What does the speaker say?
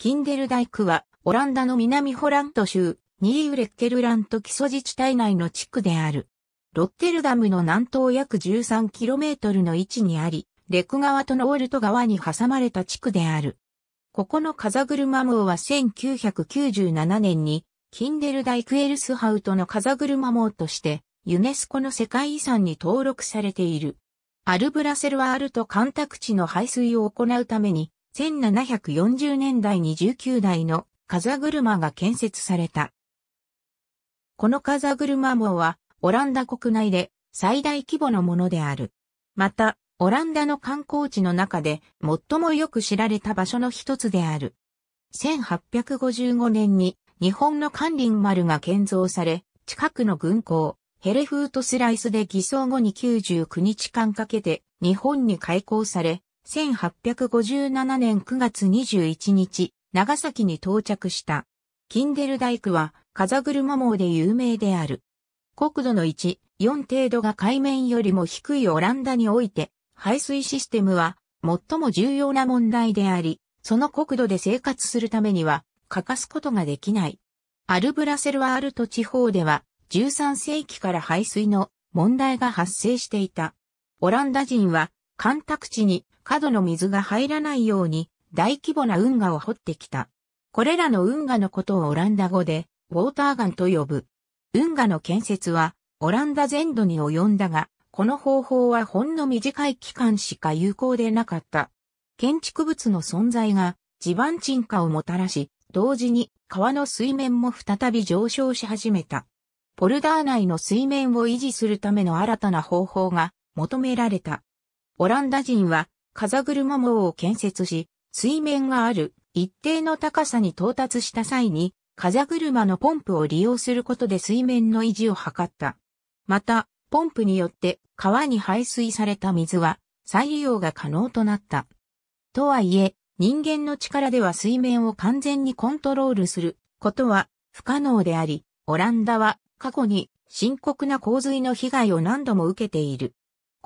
キンデルダイクは、オランダの南ホラント州、ニーウレッケルラント基礎自治体内の地区である。ロッテルダムの南東約 13km の位置にあり、レク川とノールト川に挟まれた地区である。ここの風車網は1997年に、キンデルダイクエルスハウトの風車網として、ユネスコの世界遺産に登録されている。アルブラセルワールト干拓地の排水を行うために、1740年代に19台の風車が建設された。この風車網はオランダ国内で最大規模のものである。また、オランダの観光地の中で最もよく知られた場所の一つである。1855年に日本の関林丸が建造され、近くの軍港、ヘレフートスライスで偽装後に99日間かけて日本に開港され、1857年9月21日、長崎に到着した。キンデル大工は、風車網で有名である。国土の1、4程度が海面よりも低いオランダにおいて、排水システムは最も重要な問題であり、その国土で生活するためには欠かすことができない。アルブラセルワールト地方では13世紀から排水の問題が発生していた。オランダ人は干拓地に過度の水が入らないように大規模な運河を掘ってきた。これらの運河のことをオランダ語でウォーターガンと呼ぶ。運河の建設はオランダ全土に及んだが、この方法はほんの短い期間しか有効でなかった。建築物の存在が地盤沈下をもたらし、同時に川の水面も再び上昇し始めた。ポルダー内の水面を維持するための新たな方法が求められた。オランダ人は風車網を建設し、水面がある一定の高さに到達した際に、風車のポンプを利用することで水面の維持を図った。また、ポンプによって川に排水された水は再利用が可能となった。とはいえ、人間の力では水面を完全にコントロールすることは不可能であり、オランダは過去に深刻な洪水の被害を何度も受けている。